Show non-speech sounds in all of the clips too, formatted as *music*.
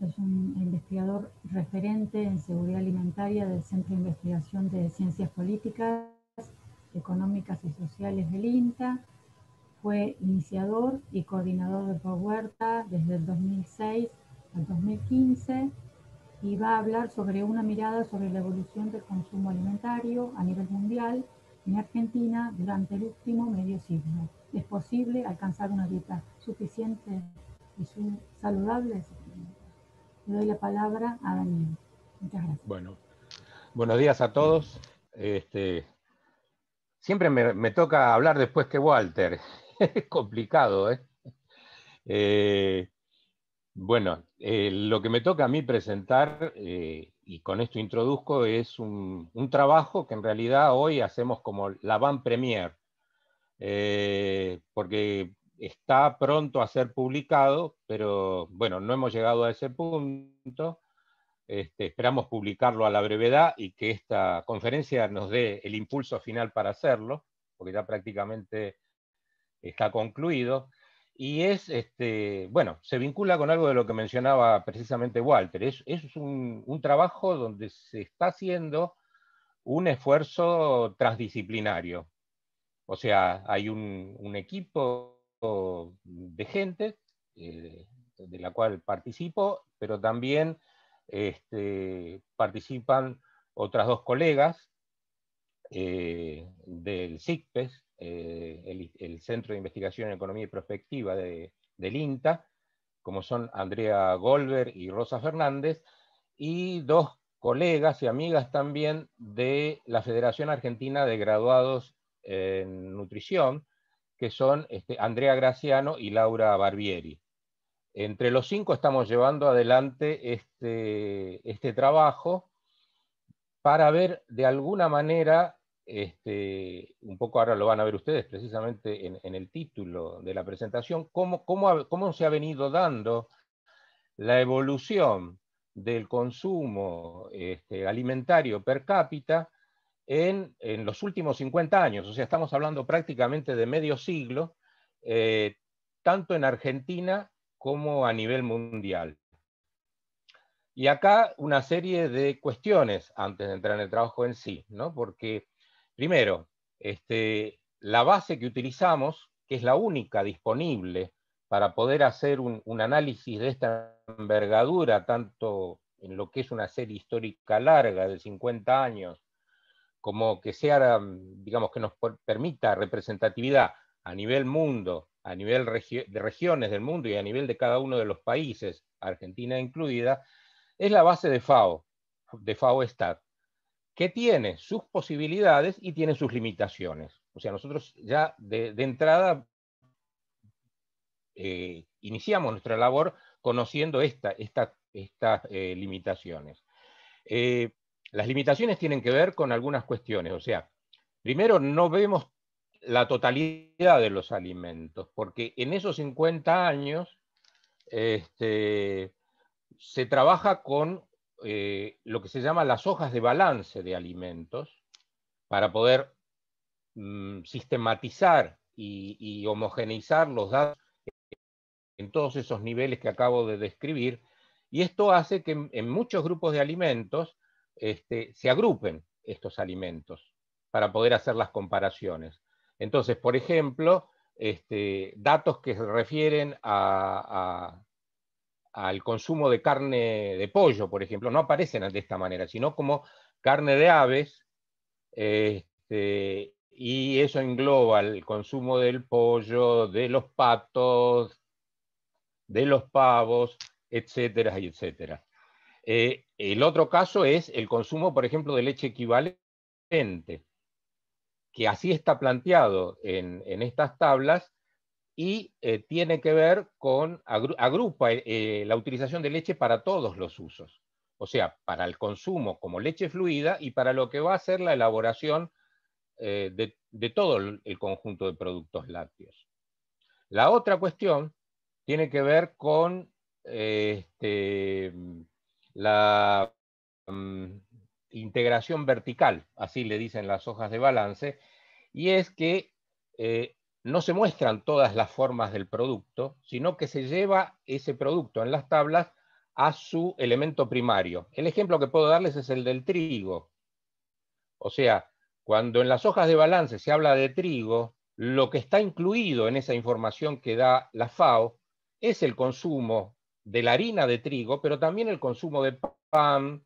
es un investigador referente en seguridad alimentaria del Centro de Investigación de Ciencias Políticas, Económicas y Sociales del INTA. Fue iniciador y coordinador de huerta desde el 2006 al 2015 y va a hablar sobre una mirada sobre la evolución del consumo alimentario a nivel mundial en Argentina durante el último medio siglo. ¿Es posible alcanzar una dieta suficiente y son saludables. Le doy la palabra a Daniel. Muchas gracias. Bueno, buenos días a todos. Este, siempre me, toca hablar después que Walter. *laughs* es complicado, ¿eh? eh bueno, eh, lo que me toca a mí presentar, eh, y con esto introduzco, es un, trabajo que en realidad hoy hacemos como la van premier, porque está pronto a ser publicado, pero bueno, no hemos llegado a ese punto. Este, esperamos publicarlo a la brevedad y que esta conferencia nos dé el impulso final para hacerlo, porque ya prácticamente está concluido. Y es, este, bueno, se vincula con algo de lo que mencionaba precisamente Walter. Es, un, trabajo donde se está haciendo un esfuerzo transdisciplinario. O sea, hay un equipo de gente eh, de la cual participo, pero también este, participan otras dos colegas eh, del CICPES, eh, el, Centro de Investigación en Economía y Prospectiva de, del INTA, como son Andrea Golver y Rosa Fernández, y dos colegas y amigas también de la Federación Argentina de Graduados en Nutrición, que son este, Andrea Graciano y Laura Barbieri. Entre los cinco estamos llevando adelante este, este trabajo para ver de alguna manera, este, un poco ahora lo van a ver ustedes precisamente en, el título de la presentación, cómo, cómo, se ha venido dando la evolución del consumo este, alimentario per cápita en, los últimos 50 años, o sea, estamos hablando prácticamente de medio siglo, eh, tanto en Argentina como a nivel mundial. Y acá una serie de cuestiones antes de entrar en el trabajo en sí, ¿no? Porque, primero, este, la base que utilizamos, que es la única disponible para poder hacer un, un análisis de esta envergadura, tanto en lo que es una serie histórica larga de 50 años, como que sea, mm, digamos, que nos permita representatividad a nivel mundo, a nivel de regiones del mundo y a nivel de cada uno de los países, Argentina incluida, es la base de FAO, de FAO-STAT, que tiene sus posibilidades y tiene sus limitaciones. O sea, nosotros ya de, entrada eh, iniciamos nuestra labor conociendo esta, estas eh, limitaciones. Eh, las limitaciones tienen que ver con algunas cuestiones, o sea, primero no vemos la totalidad de los alimentos, porque en esos 50 años este, se trabaja con eh, lo que se llama las hojas de balance de alimentos para poder mm, sistematizar y, homogeneizar los datos en todos esos niveles que acabo de describir, y esto hace que en muchos grupos de alimentos este, se agrupen estos alimentos para poder hacer las comparaciones. Entonces, por ejemplo, este, datos que se refieren al consumo de carne de pollo, por ejemplo, no aparecen de esta manera, sino como carne de aves, este, y eso engloba el consumo del pollo, de los patos, de los pavos, etcétera, etcétera. Eh, el otro caso es el consumo, por ejemplo, de leche equivalente, que así está planteado en, estas tablas y eh, tiene que ver con, agrupa eh, la utilización de leche para todos los usos, o sea, para el consumo como leche fluida y para lo que va a ser la elaboración de, todo el conjunto de productos lácteos. La otra cuestión tiene que ver con este, la mm, integración vertical, así le dicen las hojas de balance, y es que eh, no se muestran todas las formas del producto, sino que se lleva ese producto en las tablas a su elemento primario. El ejemplo que puedo darles es el del trigo. O sea, cuando en las hojas de balance se habla de trigo, lo que está incluido en esa información que da la FAO es el consumo de la harina de trigo, pero también el consumo de pan,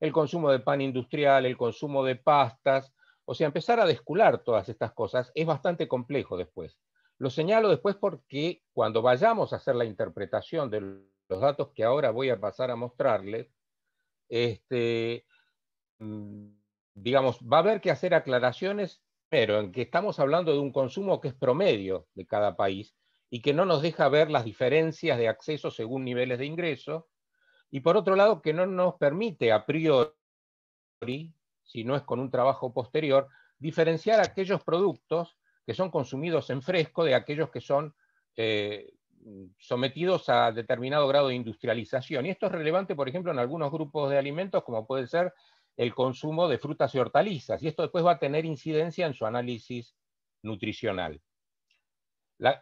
el consumo de pan industrial, el consumo de pastas, o sea, empezar a descular todas estas cosas es bastante complejo después. Lo señalo después porque cuando vayamos a hacer la interpretación de los datos que ahora voy a pasar a mostrarles, este, mm, digamos, va a haber que hacer aclaraciones, pero en que estamos hablando de un consumo que es promedio de cada país, y que no nos deja ver las diferencias de acceso según niveles de ingreso, y por otro lado que no nos permite a priori, si no es con un trabajo posterior, diferenciar aquellos productos que son consumidos en fresco de aquellos que son eh, sometidos a determinado grado de industrialización. Y esto es relevante, por ejemplo, en algunos grupos de alimentos, como puede ser el consumo de frutas y hortalizas. Y esto después va a tener incidencia en su análisis nutricional.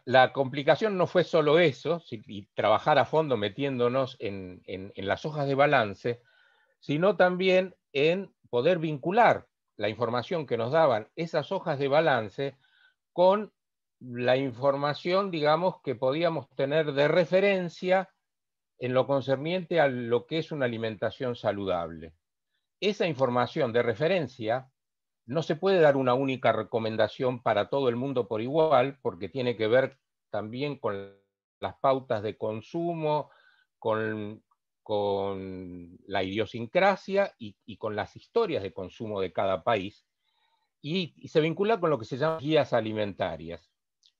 La, complicación no fue solo eso, y trabajar a fondo metiéndonos en, en, las hojas de balance, sino también en poder vincular la información que nos daban esas hojas de balance con la información, digamos, que podíamos tener de referencia en lo concerniente a lo que es una alimentación saludable. Esa información de referencia no se puede dar una única recomendación para todo el mundo por igual, porque tiene que ver también con las pautas de consumo, con, la idiosincrasia y, con las historias de consumo de cada país. Y, y se vincula con lo que se llama guías alimentarias,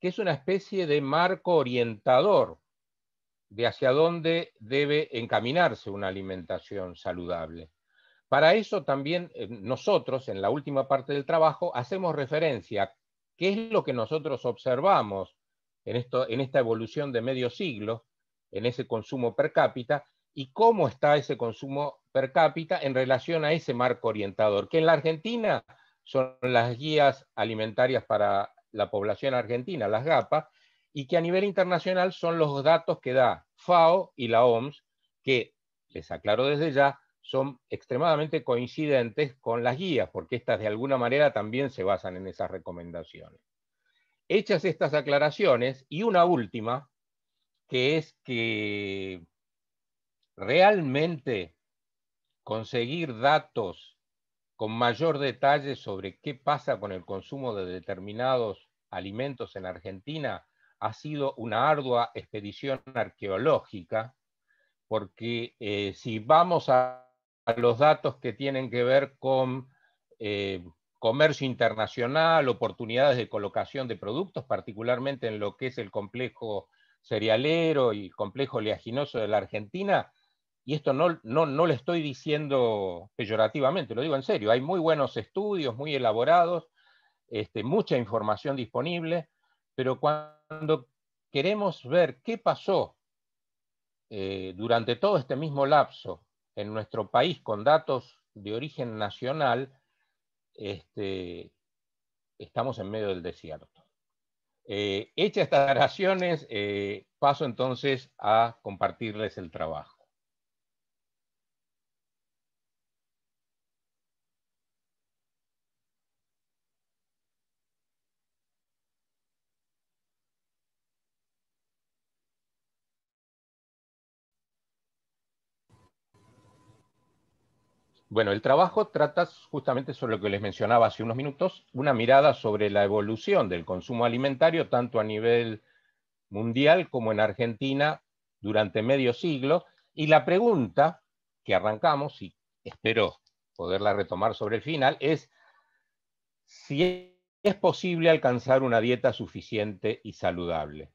que es una especie de marco orientador de hacia dónde debe encaminarse una alimentación saludable. Para eso también eh, nosotros, en la última parte del trabajo, hacemos referencia a qué es lo que nosotros observamos en, esto, en esta evolución de medio siglo, en ese consumo per cápita, y cómo está ese consumo per cápita en relación a ese marco orientador, que en la Argentina son las guías alimentarias para la población argentina, las GAPA, y que a nivel internacional son los datos que da FAO y la OMS, que, les aclaro desde ya, son extremadamente coincidentes con las guías, porque estas de alguna manera también se basan en esas recomendaciones. Hechas estas aclaraciones, y una última, que es que realmente conseguir datos con mayor detalle sobre qué pasa con el consumo de determinados alimentos en Argentina ha sido una ardua expedición arqueológica, porque eh, si vamos a a los datos que tienen que ver con eh, comercio internacional, oportunidades de colocación de productos, particularmente en lo que es el complejo cerealero y el complejo oleaginoso de la Argentina, y esto no, no, lo estoy diciendo peyorativamente, lo digo en serio, hay muy buenos estudios, muy elaborados, este, mucha información disponible, pero cuando queremos ver qué pasó eh, durante todo este mismo lapso en nuestro país con datos de origen nacional, este, estamos en medio del desierto. Eh, hechas estas oraciones, eh, paso entonces a compartirles el trabajo. Bueno, el trabajo trata justamente sobre lo que les mencionaba hace unos minutos, una mirada sobre la evolución del consumo alimentario, tanto a nivel mundial como en Argentina durante medio siglo. Y la pregunta que arrancamos, y espero poderla retomar sobre el final, es si es posible alcanzar una dieta suficiente y saludable.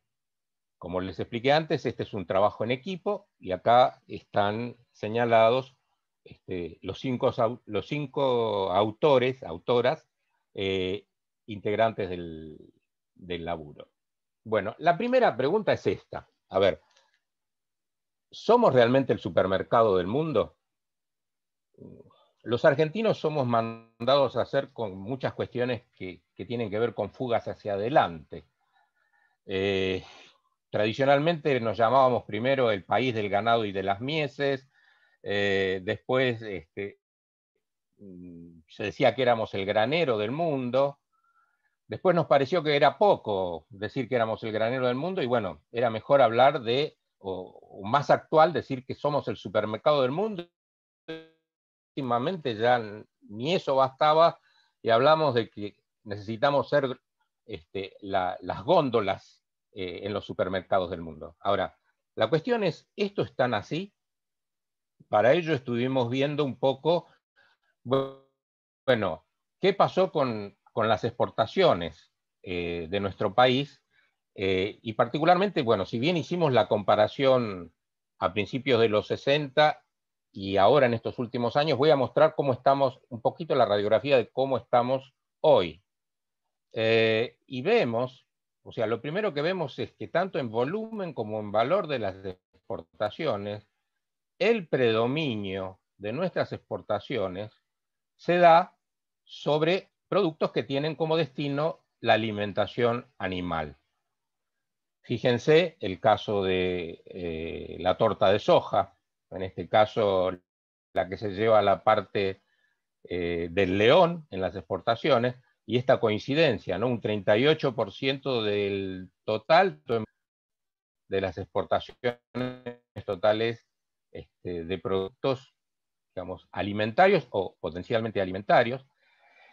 Como les expliqué antes, este es un trabajo en equipo y acá están señalados este, los, cinco, los cinco autores, autoras, eh, integrantes del, del laburo. Bueno, la primera pregunta es esta. A ver, ¿somos realmente el supermercado del mundo? Los argentinos somos mandados a hacer con muchas cuestiones que, tienen que ver con fugas hacia adelante. Eh, tradicionalmente nos llamábamos primero el país del ganado y de las mieses, eh, después este, mm, se decía que éramos el granero del mundo. Después nos pareció que era poco decir que éramos el granero del mundo y bueno, era mejor hablar de, o, más actual, decir que somos el supermercado del mundo. Últimamente ya ni eso bastaba y hablamos de que necesitamos ser este, las góndolas eh, en los supermercados del mundo. Ahora, la cuestión es, ¿esto es tan así? Para ello estuvimos viendo un poco, bueno, qué pasó con, las exportaciones eh, de nuestro país eh, y particularmente, bueno, si bien hicimos la comparación a principios de los 60 y ahora en estos últimos años, voy a mostrar cómo estamos, un poquito la radiografía de cómo estamos hoy. Eh, y vemos, o sea, lo primero que vemos es que tanto en volumen como en valor de las exportaciones, el predominio de nuestras exportaciones se da sobre productos que tienen como destino la alimentación animal. Fíjense el caso de eh, la torta de soja, en este caso la que se lleva a la parte eh, del león en las exportaciones, y esta coincidencia, un 38% del total de las exportaciones totales este, de productos, digamos, alimentarios o potencialmente alimentarios,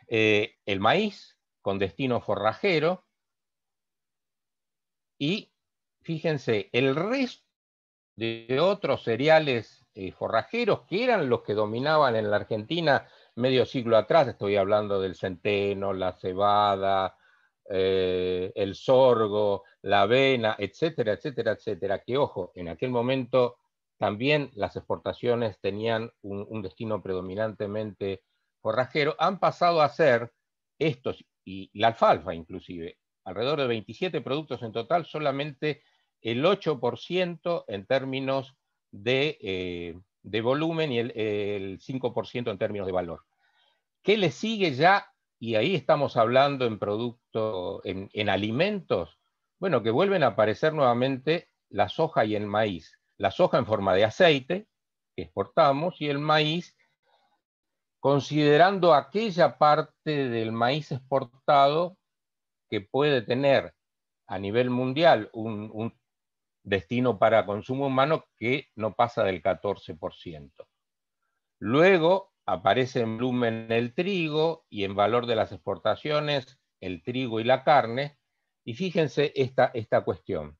eh, el maíz con destino forrajero y, fíjense, el resto de otros cereales eh, forrajeros que eran los que dominaban en la Argentina medio siglo atrás, estoy hablando del centeno, la cebada, eh, el sorgo, la avena, etcétera, etcétera, etcétera, que ojo, en aquel momento también las exportaciones tenían un, destino predominantemente forrajero. Han pasado a ser estos y la alfalfa inclusive, alrededor de 27 productos en total, solamente el 8% en términos eh, de, volumen y el, 5% en términos de valor. ¿Qué le sigue ya? Y ahí estamos hablando en productos, en, alimentos. Bueno, que vuelven a aparecer nuevamente la soja y el maíz la soja en forma de aceite que exportamos y el maíz, considerando aquella parte del maíz exportado que puede tener a nivel mundial un, destino para consumo humano que no pasa del 14%. Luego aparece en volumen el trigo y en valor de las exportaciones el trigo y la carne. Y fíjense esta cuestión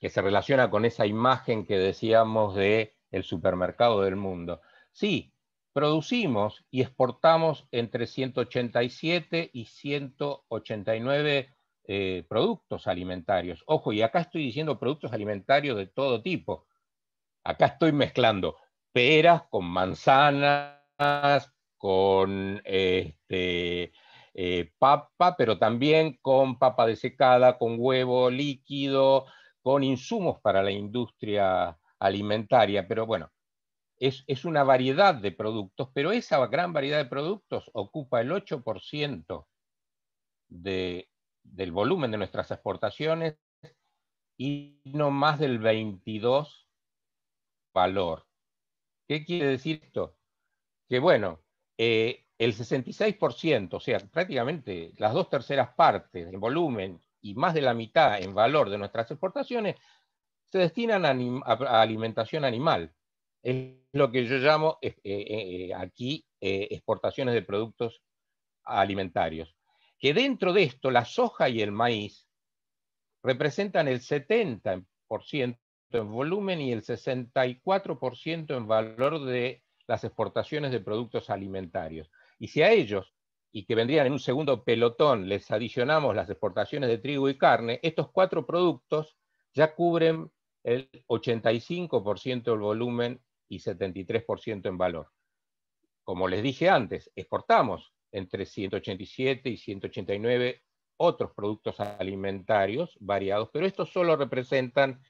que se relaciona con esa imagen que decíamos de el supermercado del mundo. Sí, producimos y exportamos entre 187 y 189 eh, productos alimentarios. Ojo, y acá estoy diciendo productos alimentarios de todo tipo. Acá estoy mezclando peras con manzanas, con este, eh, papa, pero también con papa desecada, con huevo líquido, con insumos para la industria alimentaria, pero bueno, es, una variedad de productos, pero esa gran variedad de productos ocupa el 8% de, del volumen de nuestras exportaciones y no más del 22% valor. ¿Qué quiere decir esto? Que bueno, eh, el 66%, o sea, prácticamente las dos terceras partes del volumen y más de la mitad en valor de nuestras exportaciones se destinan a, alimentación animal. Es lo que yo llamo eh, eh, eh, aquí exportaciones de productos alimentarios. Que dentro de esto la soja y el maíz representan el 70% en volumen y el 64% en valor de las exportaciones de productos alimentarios. Y si a ellos y que vendrían en un segundo pelotón, les adicionamos las exportaciones de trigo y carne, estos cuatro productos ya cubren el 85% del volumen y 73% en valor. Como les dije antes, exportamos entre 187 y 189 otros productos alimentarios variados, pero estos solo representan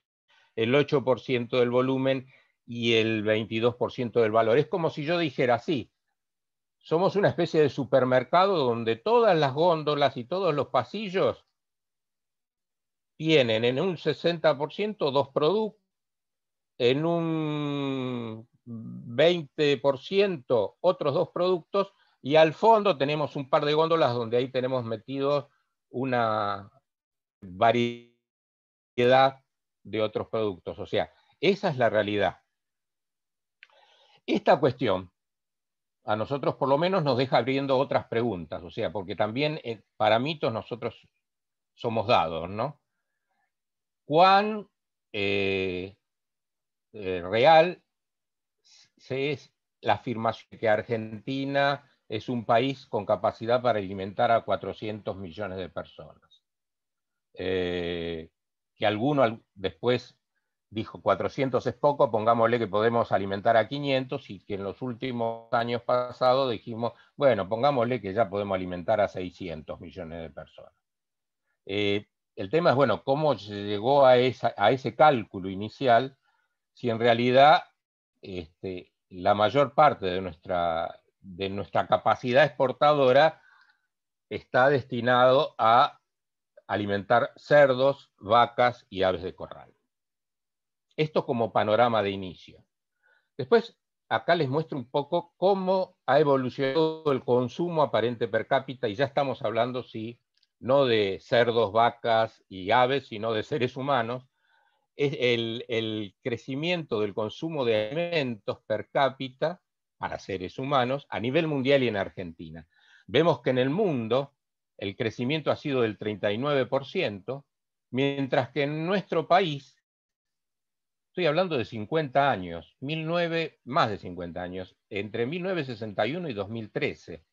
el 8% del volumen y el 22% del valor. Es como si yo dijera, así. Somos una especie de supermercado donde todas las góndolas y todos los pasillos tienen en un 60% dos productos, en un 20% otros dos productos y al fondo tenemos un par de góndolas donde ahí tenemos metidos una variedad de otros productos. O sea, esa es la realidad. Esta cuestión a nosotros por lo menos nos deja abriendo otras preguntas, o sea, porque también eh, para mitos nosotros somos dados, ¿no? ¿Cuán eh, eh, real es la afirmación que Argentina es un país con capacidad para alimentar a 400 millones de personas? que alguno después dijo 400 es poco, pongámosle que podemos alimentar a 500 y que en los últimos años pasados dijimos, bueno, pongámosle que ya podemos alimentar a 600 millones de personas. Eh, el tema es, bueno, cómo llegó a, esa, a ese cálculo inicial si en realidad este, la mayor parte de nuestra, de nuestra capacidad exportadora está destinado a alimentar cerdos, vacas y aves de corral. Esto como panorama de inicio. Después, acá les muestro un poco cómo ha evolucionado el consumo aparente per cápita, y ya estamos hablando, sí, no de cerdos, vacas y aves, sino de seres humanos, es el, crecimiento del consumo de alimentos per cápita para seres humanos a nivel mundial y en Argentina. Vemos que en el mundo el crecimiento ha sido del 39%, mientras que en nuestro país hablando de 50 años, 19, más de 50 años, entre 1961 y 2013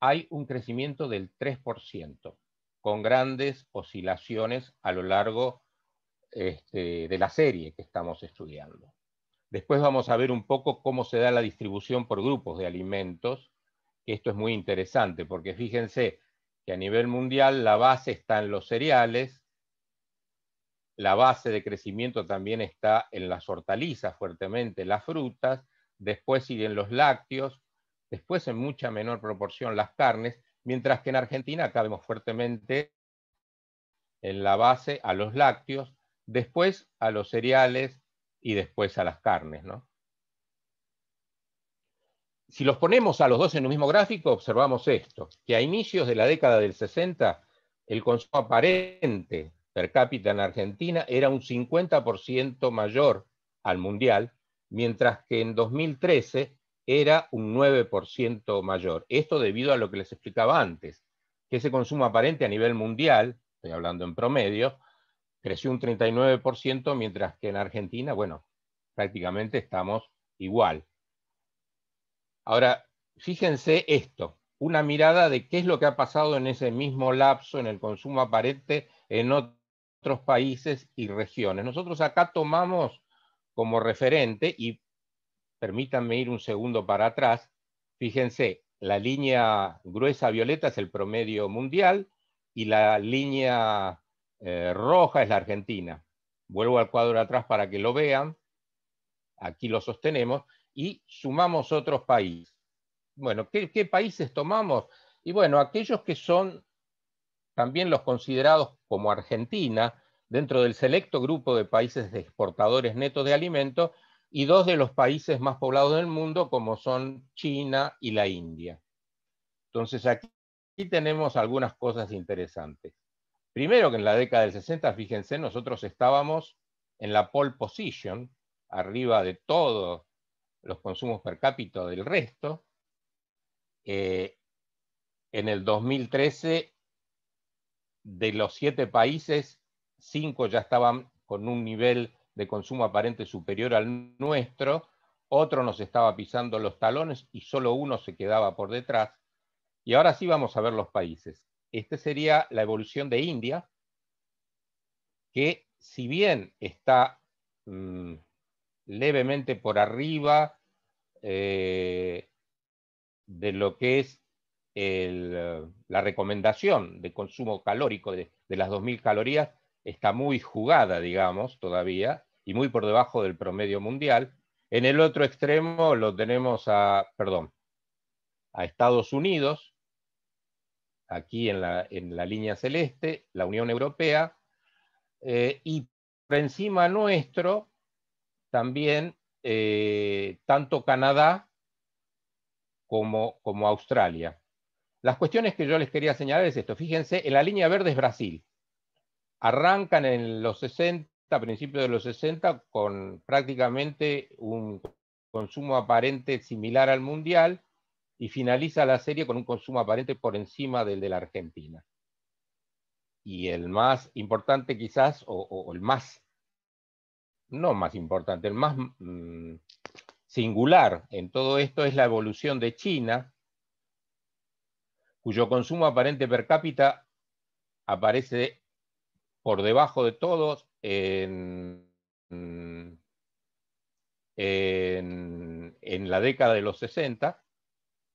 hay un crecimiento del 3%, con grandes oscilaciones a lo largo este, de la serie que estamos estudiando. Después vamos a ver un poco cómo se da la distribución por grupos de alimentos, que esto es muy interesante, porque fíjense que a nivel mundial la base está en los cereales, la base de crecimiento también está en las hortalizas fuertemente, las frutas, después siguen los lácteos, después en mucha menor proporción las carnes, mientras que en Argentina acá fuertemente en la base a los lácteos, después a los cereales y después a las carnes. ¿no? Si los ponemos a los dos en un mismo gráfico, observamos esto, que a inicios de la década del 60, el consumo aparente per cápita en Argentina era un 50% mayor al mundial, mientras que en 2013 era un 9% mayor. Esto debido a lo que les explicaba antes, que ese consumo aparente a nivel mundial, estoy hablando en promedio, creció un 39%, mientras que en Argentina, bueno, prácticamente estamos igual. Ahora, fíjense esto, una mirada de qué es lo que ha pasado en ese mismo lapso en el consumo aparente en otros países y regiones. Nosotros acá tomamos como referente, y permítanme ir un segundo para atrás, fíjense, la línea gruesa violeta es el promedio mundial y la línea eh, roja es la Argentina. Vuelvo al cuadro atrás para que lo vean. Aquí lo sostenemos y sumamos otros países. Bueno, ¿qué, qué países tomamos? Y bueno, aquellos que son también los considerados como Argentina dentro del selecto grupo de países exportadores netos de alimentos y dos de los países más poblados del mundo como son China y la India. Entonces aquí tenemos algunas cosas interesantes. Primero que en la década del 60, fíjense, nosotros estábamos en la pole position, arriba de todos los consumos per cápita del resto. Eh, en el 2013 de los siete países, cinco ya estaban con un nivel de consumo aparente superior al nuestro, otro nos estaba pisando los talones y solo uno se quedaba por detrás. Y ahora sí vamos a ver los países. Esta sería la evolución de India, que si bien está mm, levemente por arriba eh, de lo que es eh, la recomendación de consumo calórico de, las 2.000 calorías está muy jugada, digamos, todavía, y muy por debajo del promedio mundial. En el otro extremo lo tenemos a, perdón, a Estados Unidos, aquí en la, línea celeste, la Unión Europea, eh, y por encima nuestro también eh, tanto Canadá como, como Australia. Las cuestiones que yo les quería señalar es esto. Fíjense, en la línea verde es Brasil. Arrancan en los 60, a principios de los 60, con prácticamente un consumo aparente similar al mundial y finaliza la serie con un consumo aparente por encima del de la Argentina. Y el más importante quizás, o, el más, no más importante, el más mm, singular en todo esto es la evolución de China, cuyo consumo aparente per cápita aparece por debajo de todos en, la década de los 60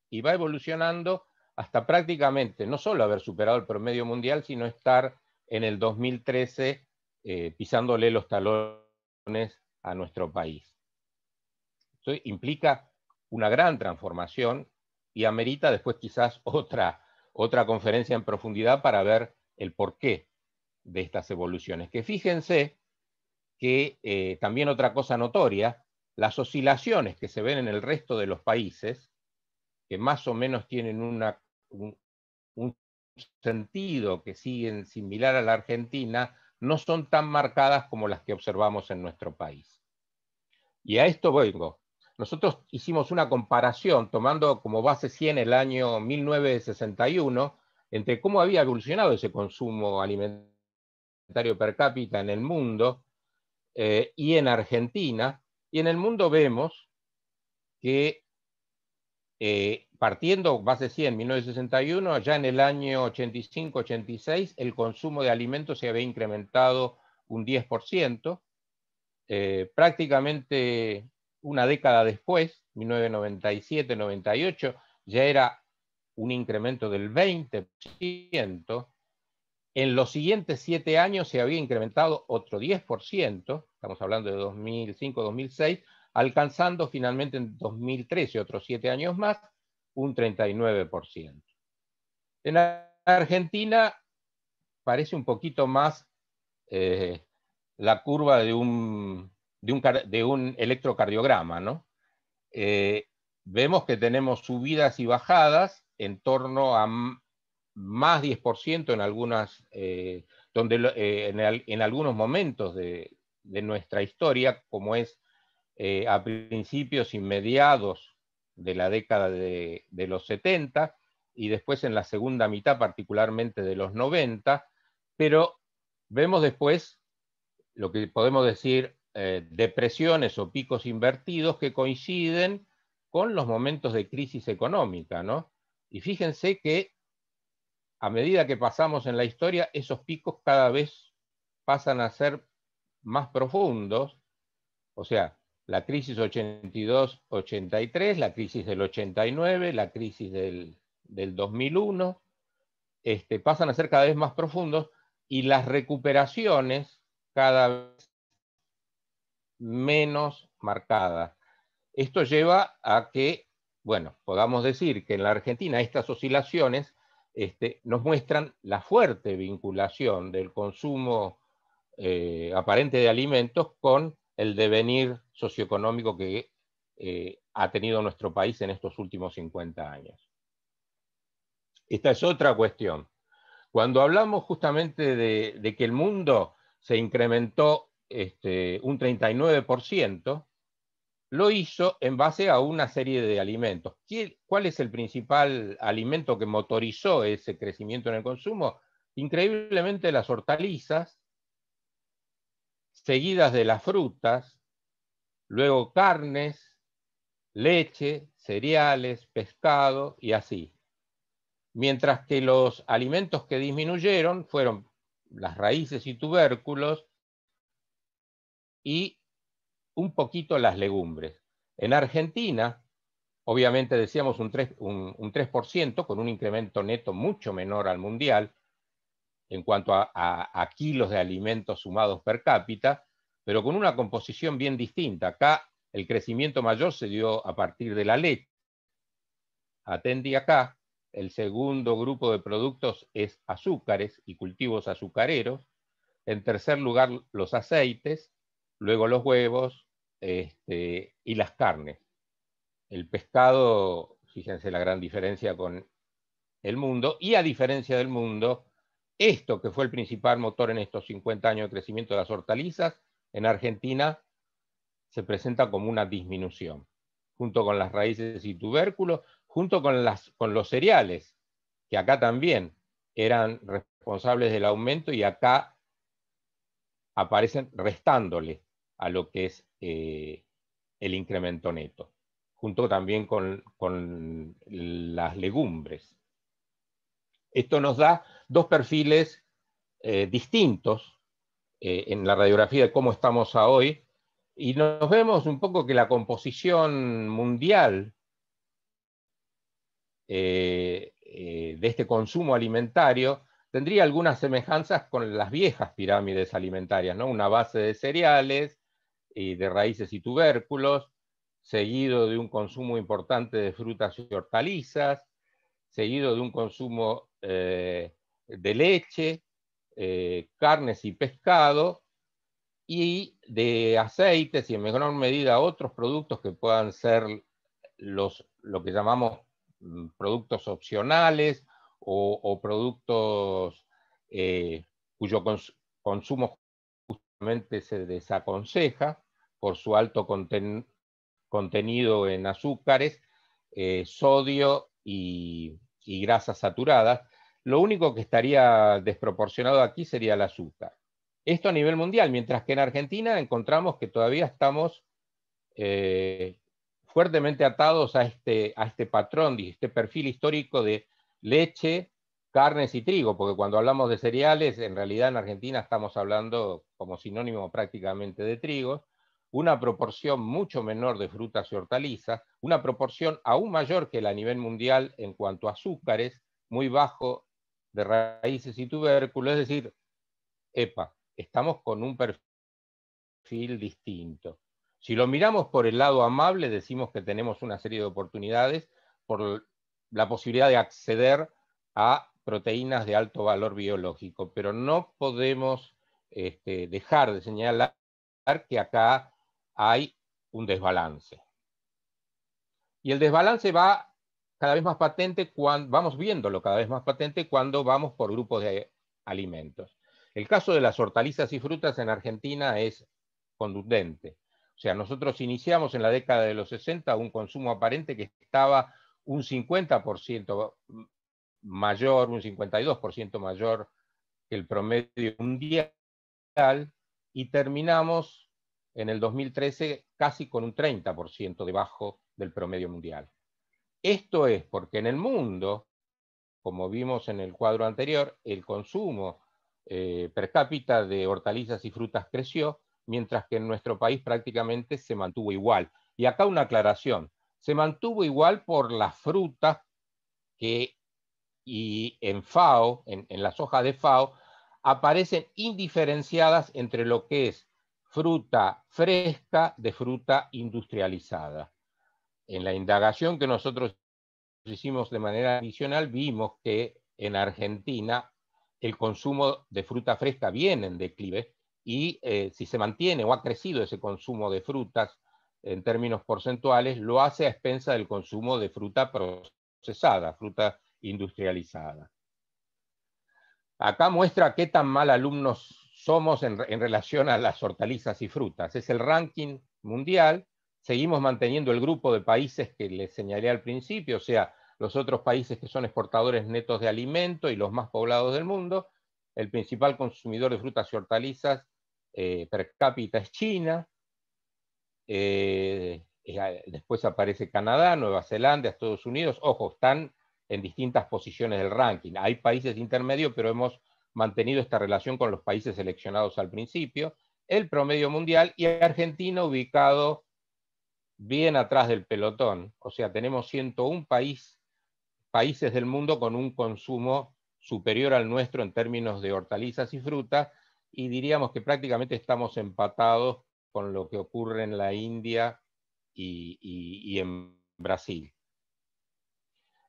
y va evolucionando hasta prácticamente no solo haber superado el promedio mundial, sino estar en el 2013 eh, pisándole los talones a nuestro país. Esto implica una gran transformación y amerita después quizás *laughs* otra, otra conferencia en profundidad para ver el porqué de estas evoluciones. Que fíjense que eh, también otra cosa notoria, las oscilaciones que se ven en el resto de los países, que más o menos tienen un, sentido que siguen similar a la Argentina, no son tan marcadas como las que observamos en nuestro país. Y a esto vengo. Nosotros hicimos una comparación tomando como base 100 el año 1961 entre cómo había evolucionado ese consumo alimentario per cápita en el mundo eh, y en Argentina. Y en el mundo vemos que eh, partiendo base 100, 1961, ya en el año 85-86 el consumo de alimentos se había incrementado un 10%, eh, prácticamente una década después, 1997-98, ya era un incremento del 20%. En los siguientes siete años se había incrementado otro 10%, estamos hablando de 2005-2006, alcanzando finalmente en 2013, otros siete años más, un 39%. En Argentina parece un poquito más eh, la curva de un de un, electrocardiograma, ¿no? Eh, vemos que tenemos subidas y bajadas en torno a más 10% en, algunas, eh, donde, eh, en, algunos momentos de, nuestra historia, como es a principios inmediados de la década de, de los 70 y después en la segunda mitad particularmente de los 90, pero vemos después lo que podemos decir eh, depresiones o picos invertidos que coinciden con los momentos de crisis económica, ¿no? Y fíjense que a medida que pasamos en la historia, esos picos cada vez pasan a ser más profundos, o sea, la crisis 82-83, la crisis del 89, la crisis del, 2001, este, pasan a ser cada vez más profundos y las recuperaciones cada vez menos marcada. Esto lleva a que, bueno, podamos decir que en la Argentina estas oscilaciones este, nos muestran la fuerte vinculación del consumo eh, aparente de alimentos con el devenir socioeconómico que eh, ha tenido nuestro país en estos últimos 50 años. Esta es otra cuestión. Cuando hablamos justamente de que el mundo se incrementó este, un 39%, lo hizo en base a una serie de alimentos. ¿Cuál es el principal alimento que motorizó ese crecimiento en el consumo? Increíblemente las hortalizas, seguidas de las frutas, luego carnes, leche, cereales, pescado y así. Mientras que los alimentos que disminuyeron fueron las raíces y tubérculos, y un poquito las legumbres. En Argentina, obviamente decíamos un 3%, con un incremento neto mucho menor al mundial en cuanto a, a kilos de alimentos sumados per cápita, pero con una composición bien distinta. Acá el crecimiento mayor se dio a partir de la leche. Atendí acá, el segundo grupo de productos es azúcares y cultivos azucareros. En tercer lugar, los aceites luego los huevos este, y las carnes. El pescado, fíjense la gran diferencia con el mundo, y a diferencia del mundo, esto que fue el principal motor en estos 50 años de crecimiento de las hortalizas, en Argentina se presenta como una disminución, junto con las raíces y tubérculos, junto con, las, con los cereales, que acá también eran responsables del aumento y acá aparecen restándoles a lo que es eh, el incremento neto, junto también con, las legumbres. Esto nos da dos perfiles eh, distintos eh, en la radiografía de cómo estamos a hoy, y nos vemos un poco que la composición mundial de este consumo alimentario tendría algunas semejanzas con las viejas pirámides alimentarias, ¿no? una base de cereales, de raíces y tubérculos, seguido de un consumo importante de frutas y hortalizas, seguido de un consumo eh, de leche, eh, carnes y pescado, y de aceites y en menor medida otros productos que puedan ser los, lo que llamamos mm, productos opcionales o, productos eh, cuyo consumo se desaconseja por su alto contenido en azúcares, eh, sodio y, grasas saturadas. Lo único que estaría desproporcionado aquí sería el azúcar. Esto a nivel mundial, mientras que en Argentina encontramos que todavía estamos eh, fuertemente atados a este, a este patrón, a este perfil histórico de leche, carnes y trigo, porque cuando hablamos de cereales, en realidad en Argentina estamos hablando como sinónimo prácticamente de trigo, una proporción mucho menor de frutas y hortalizas, una proporción aún mayor que la a nivel mundial en cuanto a azúcares, muy bajo de raíces y tubérculos, es decir, epa, estamos con un perfil distinto. Si lo miramos por el lado amable, decimos que tenemos una serie de oportunidades por la posibilidad de acceder a proteínas de alto valor biológico, pero no podemos este, dejar de señalar que acá hay un desbalance. Y el desbalance va cada vez más patente, cuando, vamos viéndolo cada vez más patente cuando vamos por grupos de alimentos. El caso de las hortalizas y frutas en Argentina es contundente. O sea, nosotros iniciamos en la década de los 60 un consumo aparente que estaba un 50% mayor, un 52% mayor que el promedio mundial, y terminamos en el 2013 casi con un 30% debajo del promedio mundial. Esto es porque en el mundo, como vimos en el cuadro anterior, el consumo eh, per cápita de hortalizas y frutas creció, mientras que en nuestro país prácticamente se mantuvo igual. Y acá una aclaración, se mantuvo igual por las frutas que y en FAO, en, las hojas de FAO, aparecen indiferenciadas entre lo que es fruta fresca de fruta industrializada. En la indagación que nosotros hicimos de manera adicional, vimos que en Argentina el consumo de fruta fresca viene en declive y eh, si se mantiene o ha crecido ese consumo de frutas en términos porcentuales, lo hace a expensa del consumo de fruta procesada, fruta industrializada. Acá muestra qué tan mal alumnos somos en, relación a las hortalizas y frutas. Es el ranking mundial, seguimos manteniendo el grupo de países que les señalé al principio, o sea, los otros países que son exportadores netos de alimento y los más poblados del mundo. El principal consumidor de frutas y hortalizas eh, per cápita es China, eh, eh, después aparece Canadá, Nueva Zelanda, Estados Unidos, ojo, están en distintas posiciones del ranking. Hay países intermedios, pero hemos mantenido esta relación con los países seleccionados al principio, el promedio mundial y Argentina ubicado bien atrás del pelotón. O sea, tenemos 101 país, países del mundo con un consumo superior al nuestro en términos de hortalizas y frutas y diríamos que prácticamente estamos empatados con lo que ocurre en la India y, y en Brasil.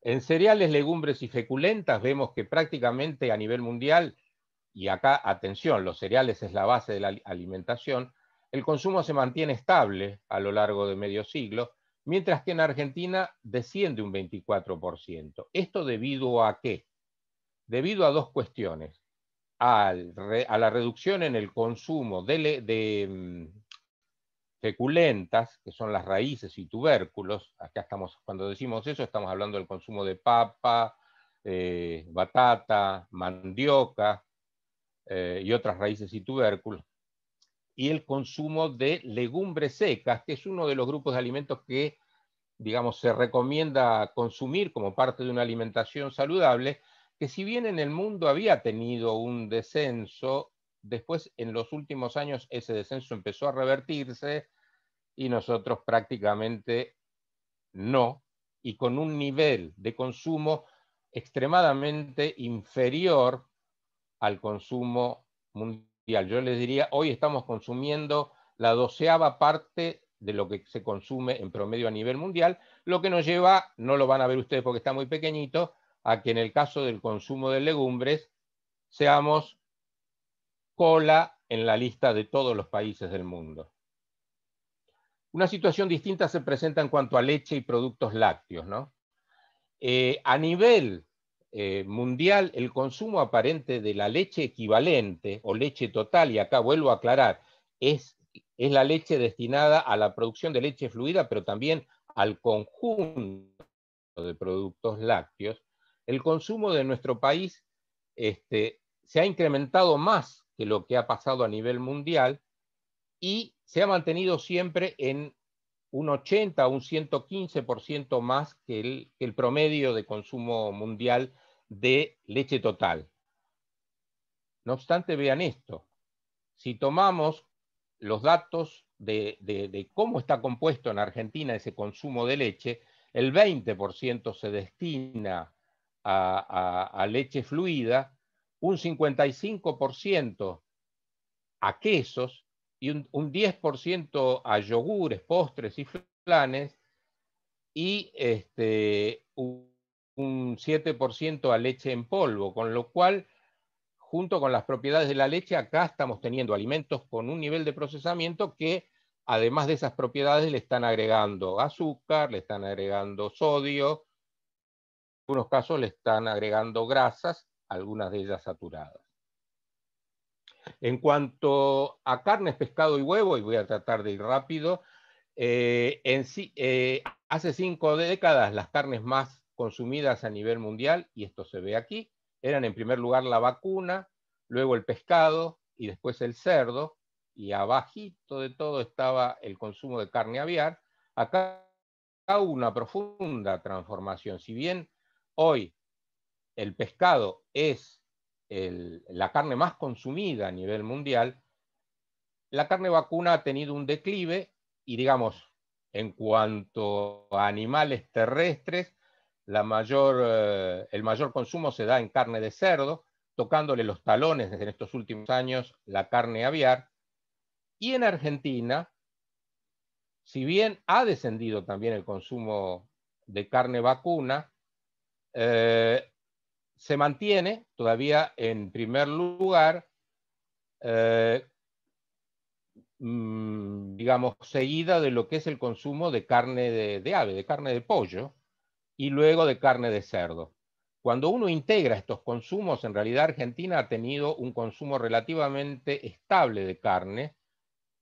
En cereales, legumbres y feculentas vemos que prácticamente a nivel mundial, y acá atención, los cereales es la base de la alimentación, el consumo se mantiene estable a lo largo de medio siglo, mientras que en Argentina desciende un 24%. ¿Esto debido a qué? Debido a dos cuestiones. a la reducción en el consumo de, de mm, feculentas, que son las raíces y tubérculos, acá estamos, cuando decimos eso estamos hablando del consumo de papa, eh, batata, mandioca eh, y otras raíces y tubérculos, y el consumo de legumbres secas, que es uno de los grupos de alimentos que, digamos, se recomienda consumir como parte de una alimentación saludable, que si bien en el mundo había tenido un descenso Después, en los últimos años, ese descenso empezó a revertirse y nosotros prácticamente no, y con un nivel de consumo extremadamente inferior al consumo mundial. Yo les diría, hoy estamos consumiendo la doceava parte de lo que se consume en promedio a nivel mundial, lo que nos lleva, no lo van a ver ustedes porque está muy pequeñito, a que en el caso del consumo de legumbres seamos cola en la lista de todos los países del mundo. Una situación distinta se presenta en cuanto a leche y productos lácteos. Eh, a nivel eh, mundial, el consumo aparente de la leche equivalente o leche total, y acá vuelvo a aclarar, es, es la leche destinada a la producción de leche fluida, pero también al conjunto de productos lácteos, el consumo de nuestro país este, se ha incrementado más lo que ha pasado a nivel mundial y se ha mantenido siempre en un 80 un 115% más que el, que el promedio de consumo mundial de leche total. No obstante, vean esto. Si tomamos los datos de, cómo está compuesto en Argentina ese consumo de leche, el 20% se destina a, a, leche fluida un 55% a quesos y un, 10% a yogures, postres y flanes, y este, un, un 7% a leche en polvo, con lo cual, junto con las propiedades de la leche, acá estamos teniendo alimentos con un nivel de procesamiento que, además de esas propiedades, le están agregando azúcar, le están agregando sodio, en algunos casos le están agregando grasas, algunas de ellas saturadas. En cuanto a carnes, pescado y huevo, y voy a tratar de ir rápido, eh, eh, hace cinco décadas las carnes más consumidas a nivel mundial, y esto se ve aquí, eran en primer lugar la vacuna, luego el pescado y después el cerdo, y abajito de todo estaba el consumo de carne aviar. Acá una profunda transformación. Si bien hoy el pescado es la carne más consumida a nivel mundial, la carne vacuna ha tenido un declive y digamos, en cuanto a animales terrestres, la mayor, eh, el mayor consumo se da en carne de cerdo, tocándole los talones desde estos últimos años la carne aviar. Y en Argentina, si bien ha descendido también el consumo de carne vacuna, eh, se mantiene todavía en primer lugar, eh, mm, digamos, seguida de lo que es el consumo de carne de, ave, de carne de pollo, y luego de carne de cerdo. Cuando uno integra estos consumos, en realidad Argentina ha tenido un consumo relativamente estable de carne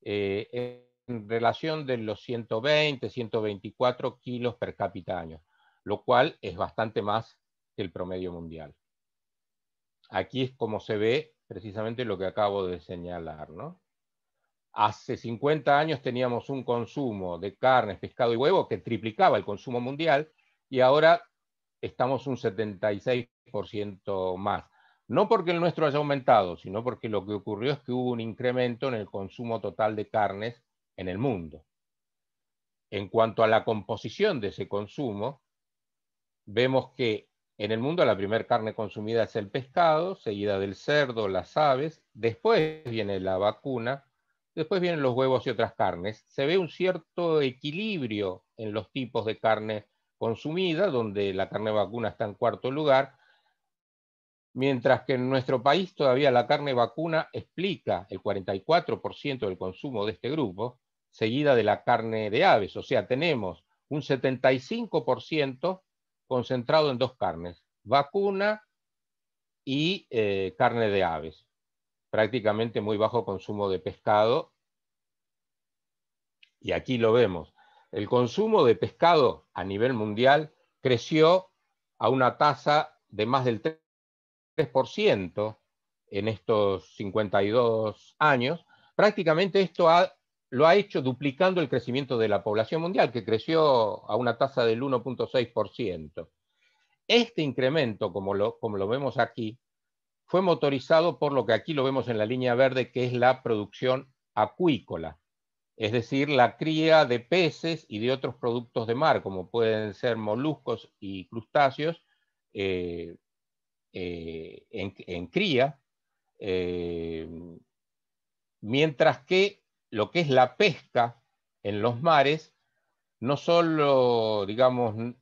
eh, en relación de los 120, 124 kilos per cápita año, lo cual es bastante más el promedio mundial. Aquí es como se ve precisamente lo que acabo de señalar. Hace 50 años teníamos un consumo de carnes, pescado y huevo que triplicaba el consumo mundial y ahora estamos un 76% más. No porque el nuestro haya aumentado, sino porque lo que ocurrió es que hubo un incremento en el consumo total de carnes en el mundo. En cuanto a la composición de ese consumo, vemos que en el mundo la primera carne consumida es el pescado, seguida del cerdo, las aves, después viene la vacuna, después vienen los huevos y otras carnes. Se ve un cierto equilibrio en los tipos de carne consumida, donde la carne vacuna está en cuarto lugar, mientras que en nuestro país todavía la carne vacuna explica el 44% del consumo de este grupo, seguida de la carne de aves, o sea, tenemos un 75% concentrado en dos carnes, vacuna y eh, carne de aves. Prácticamente muy bajo consumo de pescado. Y aquí lo vemos. El consumo de pescado a nivel mundial creció a una tasa de más del 3% en estos 52 años. Prácticamente esto ha lo ha hecho duplicando el crecimiento de la población mundial, que creció a una tasa del 1.6%. Este incremento, como lo, como lo vemos aquí, fue motorizado por lo que aquí lo vemos en la línea verde, que es la producción acuícola, es decir, la cría de peces y de otros productos de mar, como pueden ser moluscos y crustáceos, eh, eh, en, cría, eh, mientras que lo que es la pesca en los mares, no solo, digamos,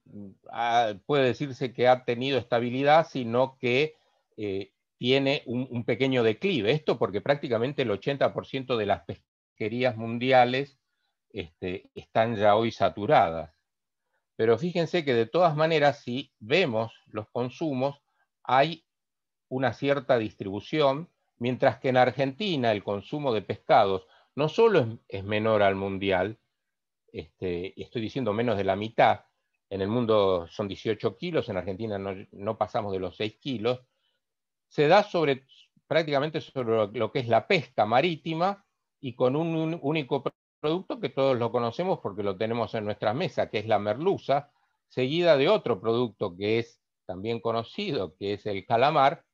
puede decirse que ha tenido estabilidad, sino que eh, tiene un, pequeño declive. Esto porque prácticamente el 80% de las pesquerías mundiales este, están ya hoy saturadas. Pero fíjense que de todas maneras, si vemos los consumos, hay una cierta distribución, mientras que en Argentina el consumo de pescados no solo es, menor al mundial, este, estoy diciendo menos de la mitad, en el mundo son 18 kilos, en Argentina no, pasamos de los 6 kilos, se da sobre, prácticamente sobre lo que es la pesca marítima y con un, único producto que todos lo conocemos porque lo tenemos en nuestra mesa, que es la merluza, seguida de otro producto que es también conocido, que es el calamar,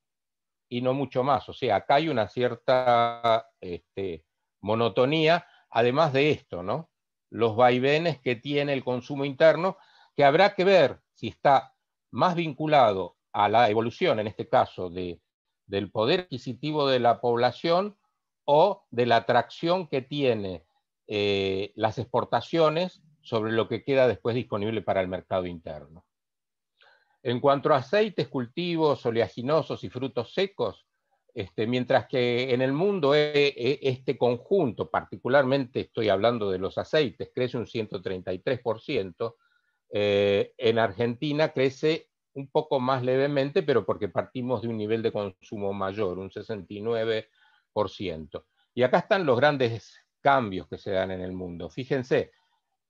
y no mucho más. O sea, acá hay una cierta este, monotonía, además de esto, ¿no? Los vaivenes que tiene el consumo interno, que habrá que ver si está más vinculado a la evolución, en este caso, de, del poder adquisitivo de la población o de la atracción que tiene eh, las exportaciones sobre lo que queda después disponible para el mercado interno. En cuanto a aceites, cultivos oleaginosos y frutos secos, este, mientras que en el mundo e, e, este conjunto, particularmente estoy hablando de los aceites, crece un 133%, eh, en Argentina crece un poco más levemente, pero porque partimos de un nivel de consumo mayor, un 69%. Y acá están los grandes cambios que se dan en el mundo. Fíjense,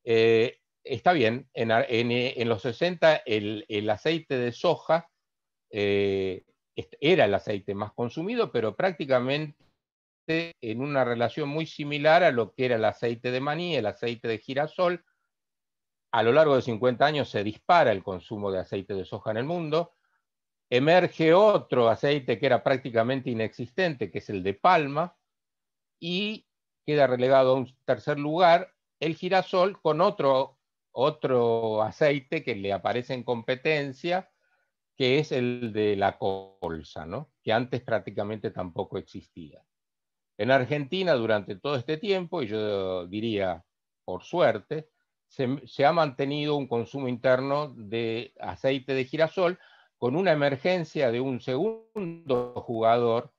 eh, está bien, en, los 60 el, aceite de soja... Eh, era el aceite más consumido, pero prácticamente en una relación muy similar a lo que era el aceite de maní, el aceite de girasol. A lo largo de 50 años se dispara el consumo de aceite de soja en el mundo. Emerge otro aceite que era prácticamente inexistente, que es el de palma, y queda relegado a un tercer lugar el girasol con otro, otro aceite que le aparece en competencia, que es el de la colza, que antes prácticamente tampoco existía. En Argentina durante todo este tiempo, y yo diría por suerte, se, se ha mantenido un consumo interno de aceite de girasol con una emergencia de un segundo jugador,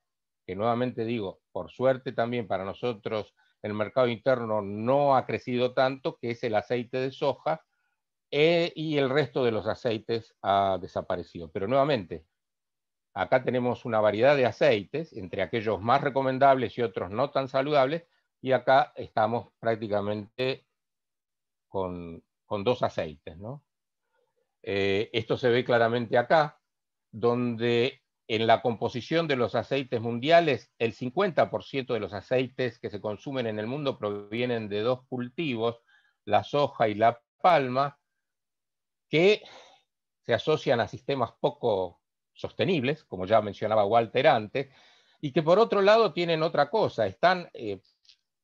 que nuevamente digo, por suerte también para nosotros el mercado interno no ha crecido tanto, que es el aceite de soja, eh, y el resto de los aceites ha desaparecido. Pero nuevamente, acá tenemos una variedad de aceites, entre aquellos más recomendables y otros no tan saludables, y acá estamos prácticamente con, dos aceites. Eh, esto se ve claramente acá, donde en la composición de los aceites mundiales, el 50% de los aceites que se consumen en el mundo provienen de dos cultivos, la soja y la palma, que se asocian a sistemas poco sostenibles, como ya mencionaba Walter antes, y que por otro lado tienen otra cosa. Están, eh,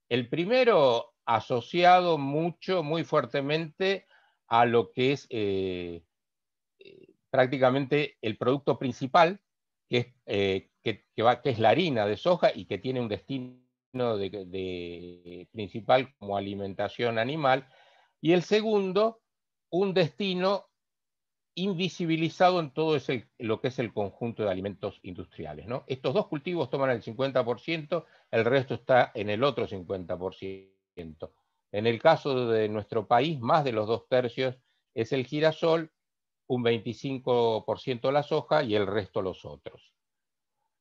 el primero asociado mucho, muy fuertemente a lo que es eh, prácticamente el producto principal, eh, que es, la harina de soja y que tiene un destino principal como alimentación animal. Y el segundo un destino invisibilizado en todo ese, lo que es el conjunto de alimentos industriales. Estos dos cultivos toman el 50%, el resto está en el otro 50%. En el caso de nuestro país, más de los dos tercios es el girasol, un 25% la soja y el resto los otros.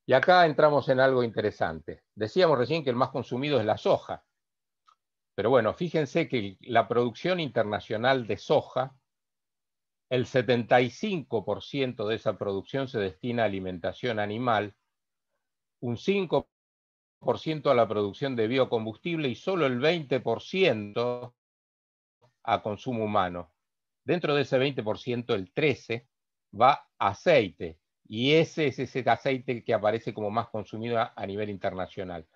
Y acá entramos en algo interesante. Decíamos recién que el más consumido es la soja, pero bueno, fíjense que la producción internacional de soja, el 75% de esa producción se destina a alimentación animal, un 5% a la producción de biocombustible y solo el 20% a consumo humano. Dentro de ese 20%, el 13% va a aceite, y ese es ese aceite que aparece como más consumido a nivel internacional.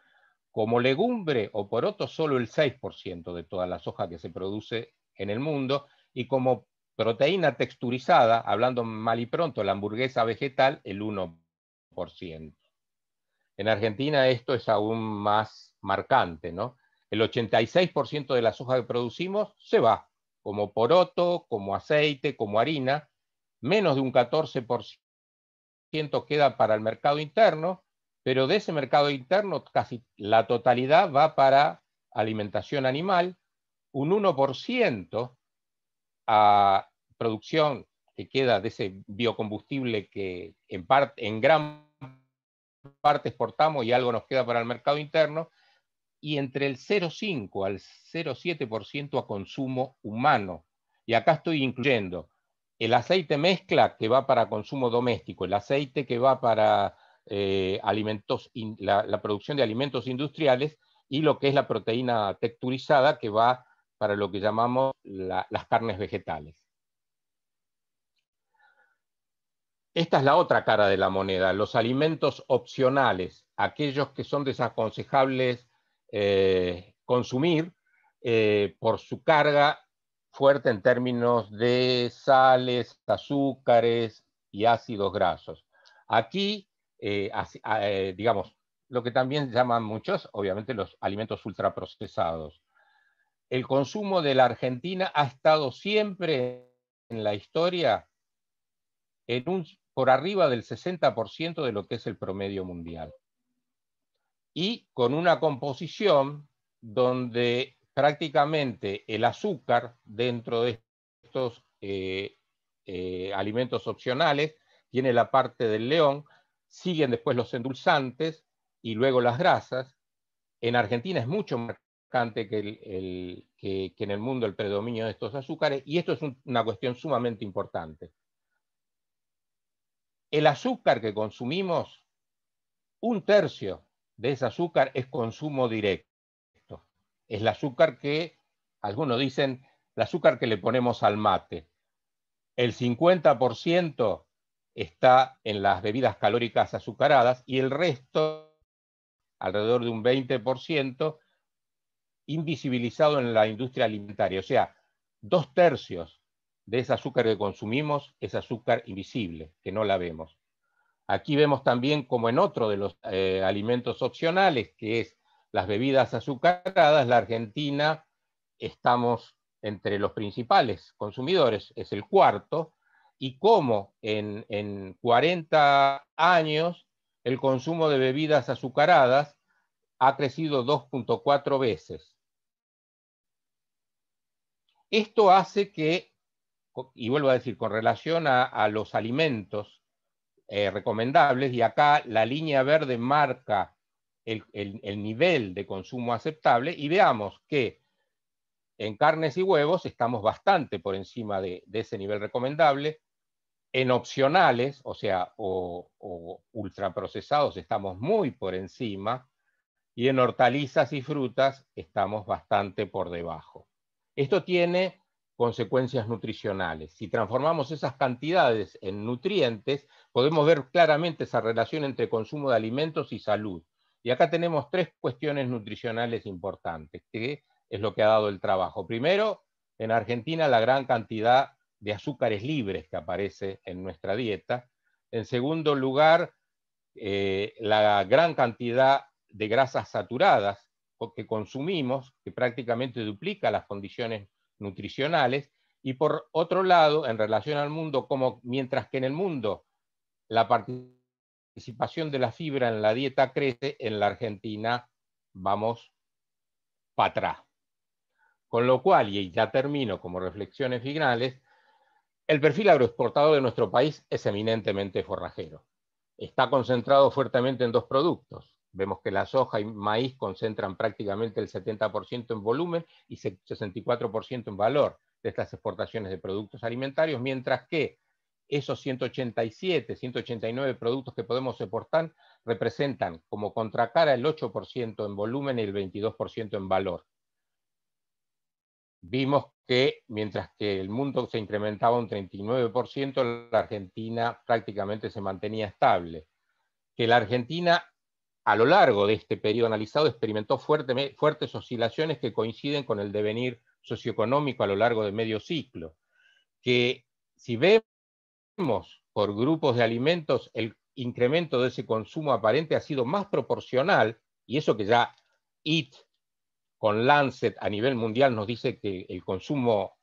Como legumbre o poroto, solo el 6% de toda la soja que se produce en el mundo. Y como proteína texturizada, hablando mal y pronto, la hamburguesa vegetal, el 1%. En Argentina esto es aún más marcante, ¿no? El 86% de la soja que producimos se va como poroto, como aceite, como harina, menos de un 14% queda para el mercado interno pero de ese mercado interno casi la totalidad va para alimentación animal, un 1% a producción que queda de ese biocombustible que en, gran parte exportamos y algo nos queda para el mercado interno, y entre el 0,5 al 0,7% a consumo humano. Y acá estoy incluyendo el aceite mezcla que va para consumo doméstico, el aceite que va para eh, alimentos la, producción de alimentos industriales y lo que es la proteína texturizada que va para lo que llamamos las carnes vegetales. Esta es la otra cara de la moneda, los alimentos opcionales, aquellos que son desaconsejables eh, consumir eh, por su carga fuerte en términos de sales, azúcares y ácidos grasos. Aquí eh, ah, eh, digamos, lo que también llaman muchos, obviamente, los alimentos ultraprocesados. El consumo de la Argentina ha estado siempre en la historia en un, por arriba del 60% de lo que es el promedio mundial. Y con una composición donde prácticamente el azúcar dentro de estos eh, alimentos opcionales tiene la parte del león, siguen después los endulzantes y luego las grasas. En Argentina es mucho más marcante que, el, que, en el mundo el predominio de estos azúcares y esto es una cuestión sumamente importante. El azúcar que consumimos, un tercio de ese azúcar es consumo directo. Es el azúcar que, algunos dicen, el azúcar que le ponemos al mate. El 50% está en las bebidas calóricas azucaradas y el resto, alrededor de un 20%, invisibilizado en la industria alimentaria. O sea, dos tercios de ese azúcar que consumimos es azúcar invisible, que no la vemos. Aquí vemos también, como en otro de los eh, alimentos opcionales, que es las bebidas azucaradas, la Argentina estamos entre los principales consumidores, es el cuarto, y cómo en, 40 años el consumo de bebidas azucaradas ha crecido 2.4 veces. Esto hace que, y vuelvo a decir, con relación a, los alimentos eh, recomendables, y acá la línea verde marca el, nivel de consumo aceptable, y veamos que en carnes y huevos estamos bastante por encima de, ese nivel recomendable, en opcionales, o sea, o, ultraprocesados, estamos muy por encima, y en hortalizas y frutas estamos bastante por debajo. Esto tiene consecuencias nutricionales. Si transformamos esas cantidades en nutrientes, podemos ver claramente esa relación entre consumo de alimentos y salud. Y acá tenemos tres cuestiones nutricionales importantes, que es lo que ha dado el trabajo. Primero, en Argentina la gran cantidad de azúcares libres que aparece en nuestra dieta. En segundo lugar, eh, la gran cantidad de grasas saturadas que consumimos, que prácticamente duplica las condiciones nutricionales. Y por otro lado, en relación al mundo, como mientras que en el mundo la participación de la fibra en la dieta crece, en la Argentina vamos para atrás. Con lo cual, y ya termino como reflexiones finales, el perfil agroexportado de nuestro país es eminentemente forrajero. Está concentrado fuertemente en dos productos. Vemos que la soja y maíz concentran prácticamente el 70% en volumen y 64% en valor de estas exportaciones de productos alimentarios, mientras que esos 187, 189 productos que podemos exportar representan como contracara el 8% en volumen y el 22% en valor. Vimos que mientras que el mundo se incrementaba un 39%, la Argentina prácticamente se mantenía estable. Que la Argentina a lo largo de este periodo analizado experimentó fuertes oscilaciones que coinciden con el devenir socioeconómico a lo largo de medio ciclo. Que si vemos por grupos de alimentos, el incremento de ese consumo aparente ha sido más proporcional, y eso que ya IT con Lancet a nivel mundial nos dice que el consumo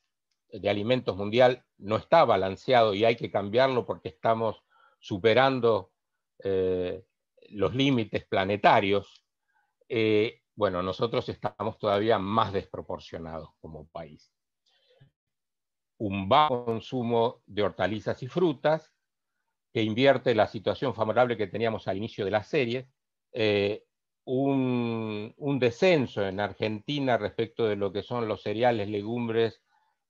de alimentos mundial no está balanceado y hay que cambiarlo porque estamos superando eh, los límites planetarios, eh, bueno, nosotros estamos todavía más desproporcionados como país. Un bajo consumo de hortalizas y frutas que invierte la situación favorable que teníamos al inicio de la serie eh, un, descenso en Argentina respecto de lo que son los cereales, legumbres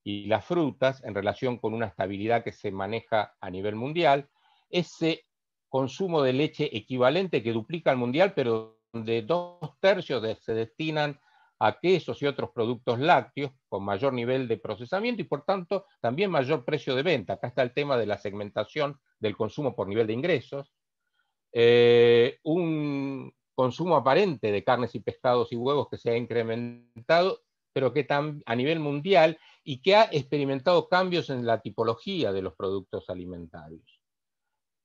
y las frutas en relación con una estabilidad que se maneja a nivel mundial. Ese consumo de leche equivalente que duplica al mundial, pero de dos tercios se destinan a quesos y otros productos lácteos con mayor nivel de procesamiento y por tanto también mayor precio de venta. Acá está el tema de la segmentación del consumo por nivel de ingresos. Eh, un consumo aparente de carnes y pescados y huevos que se ha incrementado, pero que a nivel mundial y que ha experimentado cambios en la tipología de los productos alimentarios.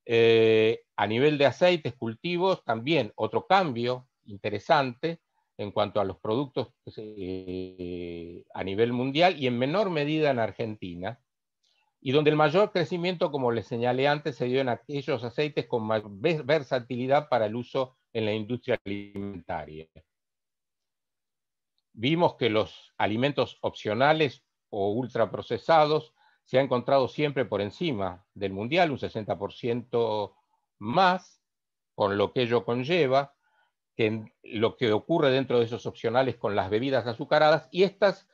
Eh, a nivel de aceites, cultivos, también otro cambio interesante en cuanto a los productos eh, a nivel mundial y en menor medida en Argentina, y donde el mayor crecimiento, como les señalé antes, se dio en aquellos aceites con más versatilidad para el uso en la industria alimentaria. Vimos que los alimentos opcionales o ultraprocesados se han encontrado siempre por encima del mundial, un 60% más, con lo que ello conlleva, que lo que ocurre dentro de esos opcionales con las bebidas azucaradas y estas,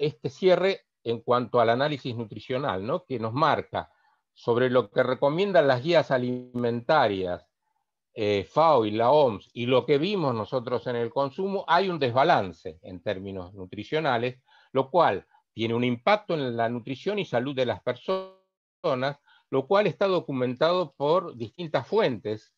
este cierre en cuanto al análisis nutricional, ¿no? que nos marca sobre lo que recomiendan las guías alimentarias eh, FAO y la OMS y lo que vimos nosotros en el consumo, hay un desbalance en términos nutricionales, lo cual tiene un impacto en la nutrición y salud de las personas, lo cual está documentado por distintas fuentes,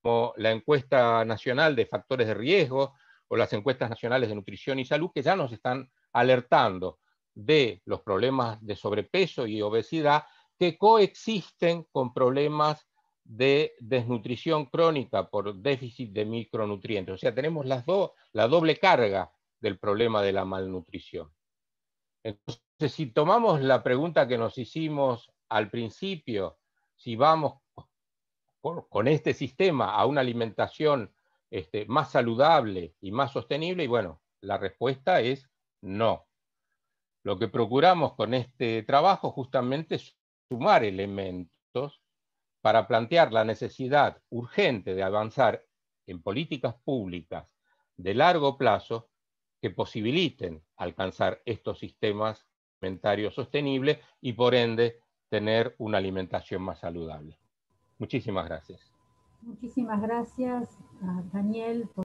como la encuesta nacional de factores de riesgo o las encuestas nacionales de nutrición y salud, que ya nos están alertando de los problemas de sobrepeso y obesidad que coexisten con problemas de desnutrición crónica por déficit de micronutrientes. O sea, tenemos las la doble carga del problema de la malnutrición. Entonces, si tomamos la pregunta que nos hicimos al principio, si vamos con este sistema a una alimentación este, más saludable y más sostenible, y bueno, la respuesta es no. Lo que procuramos con este trabajo justamente es sumar elementos para plantear la necesidad urgente de avanzar en políticas públicas de largo plazo que posibiliten alcanzar estos sistemas alimentarios sostenibles y por ende tener una alimentación más saludable. Muchísimas gracias. Muchísimas gracias, Daniel.